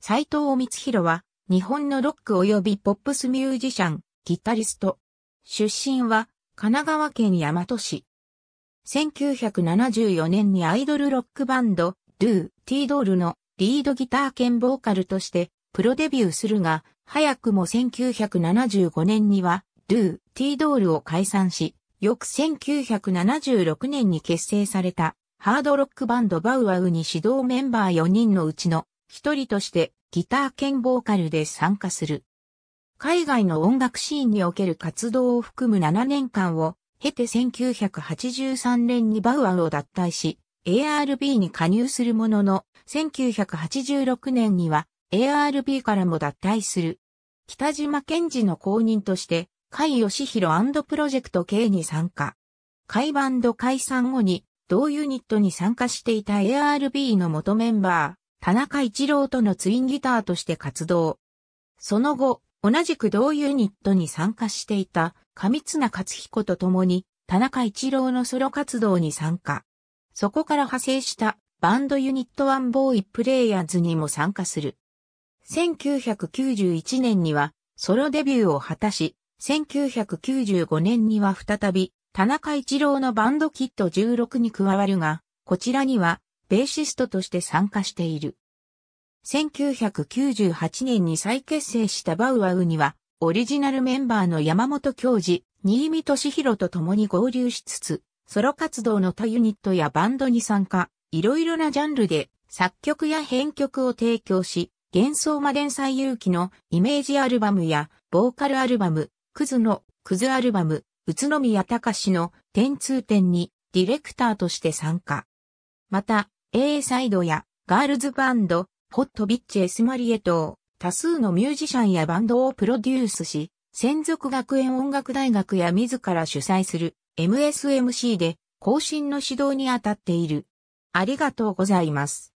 斎藤光弘は、日本のロック及びポップスミュージシャン、ギタリスト。出身は、神奈川県大和市。1974年にアイドルロックバンド、ドゥー・ティードールのリードギター兼ボーカルとしてプロデビューするが、早くも1975年には、ドゥー・ティードールを解散し、翌1976年に結成されたハードロックバンドバウアウに指導メンバー4人のうちの一人としてギター兼ボーカルで参加する。海外の音楽シーンにおける活動を含む7年間を経て1983年にバウアーを脱退し、ARB に加入するものの、1986年には ARB からも脱退する。北島健二の後任として、甲斐義弘プロジェクト K に参加。甲斐バンド解散後に、同ユニットに参加していた ARB の元メンバー、田中一郎とのツインギターとして活動。その後、同じく同ユニットに参加していた上綱勝彦と共に田中一郎のソロ活動に参加。そこから派生したバンドユニットワンボーイプレイヤーズにも参加する。1991年にはソロデビューを果たし、1995年には再び田中一郎のバンドキット16に加わるが、こちらにはベーシストとして参加している。1998年に再結成したバウアウには、オリジナルメンバーの山本教授、新見敏弘と共に合流しつつ、ソロ活動の他ユニットやバンドに参加、いろいろなジャンルで作曲や編曲を提供し、幻想魔伝最勇気のイメージアルバムや、ボーカルアルバム、クズのクズアルバム、宇都宮隆の点通点にディレクターとして参加。また、A サイドやガールズバンド、ホットビッチエスマリエ等、多数のミュージシャンやバンドをプロデュースし、専属学園音楽大学や自ら主催する MSMC で更新の指導に当たっている。ありがとうございます。